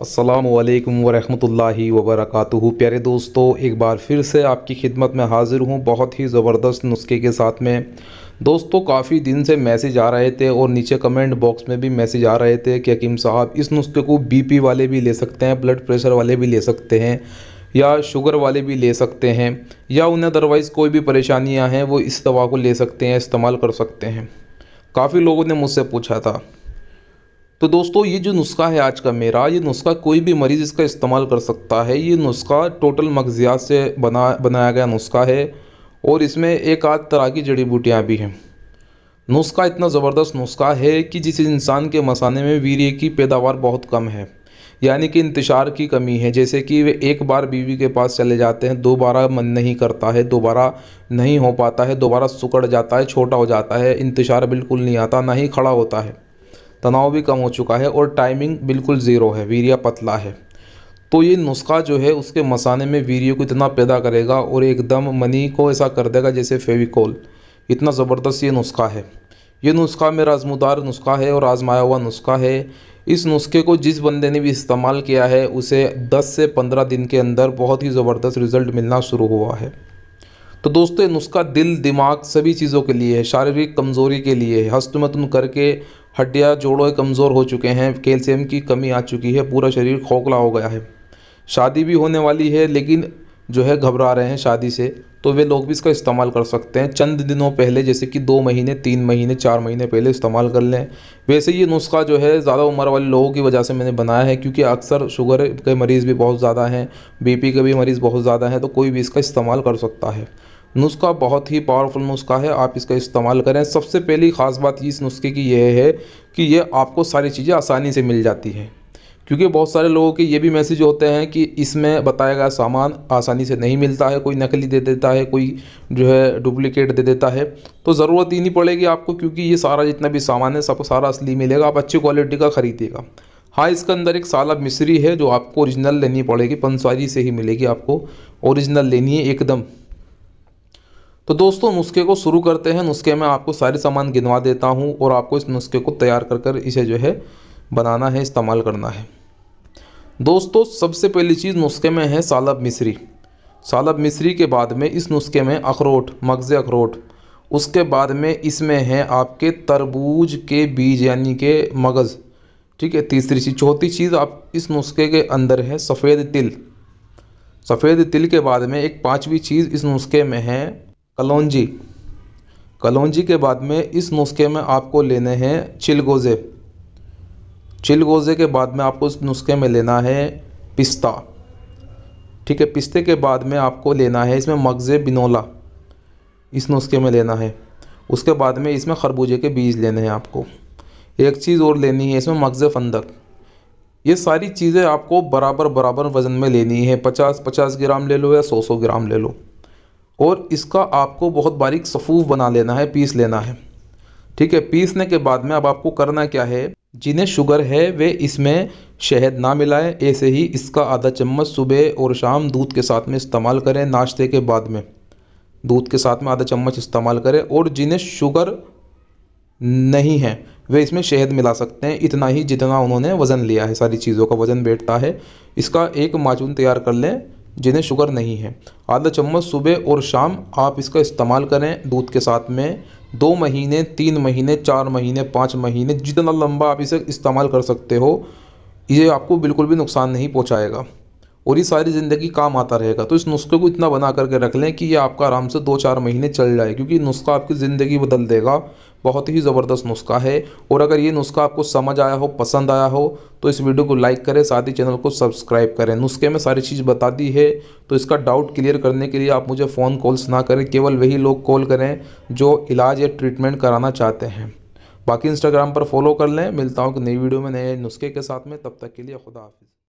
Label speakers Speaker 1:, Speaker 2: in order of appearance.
Speaker 1: असलकम वरहमल वबरक प्यारे दोस्तों एक बार फिर से आपकी खिदमत में हाज़िर हूँ बहुत ही ज़बरदस्त नुस्खे के साथ में दोस्तों काफ़ी दिन से मैसेज आ रहे थे और नीचे कमेंट बॉक्स में भी मैसेज आ रहे थे कि हकीम साहब इस नुस्खे को बीपी वाले भी ले सकते हैं ब्लड प्रेशर वाले भी ले सकते हैं या शुगर वाले भी ले सकते हैं या उन्हें अदरवाइज़ कोई भी परेशानियाँ हैं वो इस दवा को ले सकते हैं इस्तेमाल कर सकते हैं काफ़ी लोगों ने मुझसे पूछा था तो दोस्तों ये जो नुस्खा है आज का मेरा ये नुस्खा कोई भी मरीज़ इसका इस्तेमाल कर सकता है ये नुस्खा टोटल मगजियात से बना बनाया गया नुस्खा है और इसमें एक आध तरह की जड़ी बूटियाँ भी हैं नुस्खा इतना ज़बरदस्त नुस्खा है कि जिस इंसान के मसाने में वीर्य की पैदावार बहुत कम है यानी कि इंतशार की कमी है जैसे कि वे एक बार बीवी के पास चले जाते हैं दोबारा मन नहीं करता है दोबारा नहीं हो पाता है दोबारा सुकड़ जाता है छोटा हो जाता है इंतशार बिल्कुल नहीं आता ना ही खड़ा होता है तनाव भी कम हो चुका है और टाइमिंग बिल्कुल ज़ीरो है वीरिया पतला है तो ये नुस्खा जो है उसके मसाने में वीरियो को इतना पैदा करेगा और एकदम मनी को ऐसा कर देगा जैसे फेविकोल इतना ज़बरदस्त ये नुस्खा है ये नुस्खा मेरा आजमदार नुस्खा है और आजमाया हुआ नुस्खा है इस नुस्खे को जिस बंदे ने भी इस्तेमाल किया है उसे 10 से 15 दिन के अंदर बहुत ही ज़बरदस्त रिज़ल्ट मिलना शुरू हुआ है तो दोस्तों ये नुस्खा दिल दिमाग सभी चीज़ों के लिए है शारीरिक कमज़ोरी के लिए है हस्तमतन करके हड्डियाँ जोड़ों कमज़ोर हो चुके हैं कैल्शियम की कमी आ चुकी है पूरा शरीर खोखला हो गया है शादी भी होने वाली है लेकिन जो है घबरा रहे हैं शादी से तो वे लोग भी इसका इस्तेमाल कर सकते हैं चंद दिनों पहले जैसे कि दो महीने तीन महीने चार महीने पहले इस्तेमाल कर लें वैसे ये नुस्खा जो है ज़्यादा उम्र वाले लोगों की वजह से मैंने बनाया है क्योंकि अक्सर शुगर के मरीज़ भी बहुत ज़्यादा हैं बीपी के भी मरीज़ बहुत ज़्यादा हैं तो कोई भी इसका इस्तेमाल कर सकता है नुस्खा बहुत ही पावरफुल नुस्खा है आप इसका इस्तेमाल करें सबसे पहली ख़ास बात इस नुस्खे की यह है कि यह आपको सारी चीज़ें आसानी से मिल जाती हैं क्योंकि बहुत सारे लोगों के ये भी मैसेज होते हैं कि इसमें बताया गया सामान आसानी से नहीं मिलता है कोई नकली दे देता है कोई जो है डुप्लीकेट दे देता है तो ज़रूरत ही नहीं पड़ेगी आपको क्योंकि ये सारा जितना भी सामान है सबको सारा असली मिलेगा आप अच्छी क्वालिटी का ख़रीदिएगा हाँ इसके अंदर एक सालब मिश्री है जो आपको ओरिजिनल लेनी पड़ेगी पंसारी से ही मिलेगी आपको ओरिजिनल लेनी है एकदम तो दोस्तों नुस्खे को शुरू करते हैं नुस्खे में आपको सारे सामान गिनवा देता हूँ और आपको इस नुस्खे को तैयार कर कर इसे जो है बनाना है इस्तेमाल करना है दोस्तों सबसे पहली चीज़ नुस्खे में है सालब मिश्री सालब मिश्री के बाद में इस नुस्खे में अखरोट मगज़ अखरोट उसके बाद में इसमें है आपके तरबूज के बीज यानी के मगज़ ठीक है तीसरी चीज़ चौथी चीज़ आप इस नुस्खे के अंदर है सफ़ेद तिल सफ़ेद तिल के बाद में एक पाँचवीं चीज़ इस नुस्खे में है कलौजी कलौजी के बाद में इस नुस्खे में आपको लेने हैं चिलगोज़े चिलगोज़े के बाद में आपको उस नुस्खे में लेना है पिस्ता ठीक है पिस्ते के बाद में आपको लेना है इसमें मगज़ बिनोला इस नुस्खे में लेना है उसके बाद में इसमें खरबूजे के बीज लेने हैं आपको एक चीज़ और लेनी है इसमें मगज़ फंदक ये सारी चीज़ें आपको बराबर बराबर वज़न में लेनी है पचास पचास ग्राम ले लो या सौ सौ ग्राम ले लो और इसका आपको बहुत बारीक सफ़ूफ बना लेना है पीस लेना है ठीक है पीसने के बाद में अब आपको करना क्या है जिन्हें शुगर है वे इसमें शहद ना मिलाएं ऐसे ही इसका आधा चम्मच सुबह और शाम दूध के साथ में इस्तेमाल करें नाश्ते के बाद में दूध के साथ में आधा चम्मच इस्तेमाल करें और जिन्हें शुगर नहीं है वे इसमें शहद मिला सकते हैं इतना ही जितना उन्होंने वज़न लिया है सारी चीज़ों का वज़न बैठता है इसका एक माचून तैयार कर लें जिन्हें शुगर नहीं है आधा चम्मच सुबह और शाम आप इसका इस्तेमाल करें दूध के साथ में दो महीने तीन महीने चार महीने पाँच महीने जितना लंबा आप इसे इस्तेमाल कर सकते हो ये आपको बिल्कुल भी नुकसान नहीं पहुँचाएगा और ये सारी ज़िंदगी काम आता रहेगा तो इस नुस्खे को इतना बना करके रख लें कि ये आपका आराम से दो चार महीने चल जाए क्योंकि नुस्खा आपकी ज़िंदगी बदल देगा बहुत ही ज़बरदस्त नुस्खा है और अगर ये नुस्खा आपको समझ आया हो पसंद आया हो तो इस वीडियो को लाइक करें साथ ही चैनल को सब्सक्राइब करें नुस्खे में सारी चीज़ बता दी है तो इसका डाउट क्लियर करने के लिए आप मुझे फ़ोन कॉल्स ना करें केवल वही लोग कॉल करें जो इलाज या ट्रीटमेंट कराना चाहते हैं बाकी इंस्टाग्राम पर फॉलो कर लें मिलता हूँ कि नई वीडियो में नए नुस्खे के साथ में तब तक के लिए खुदा हाफिज़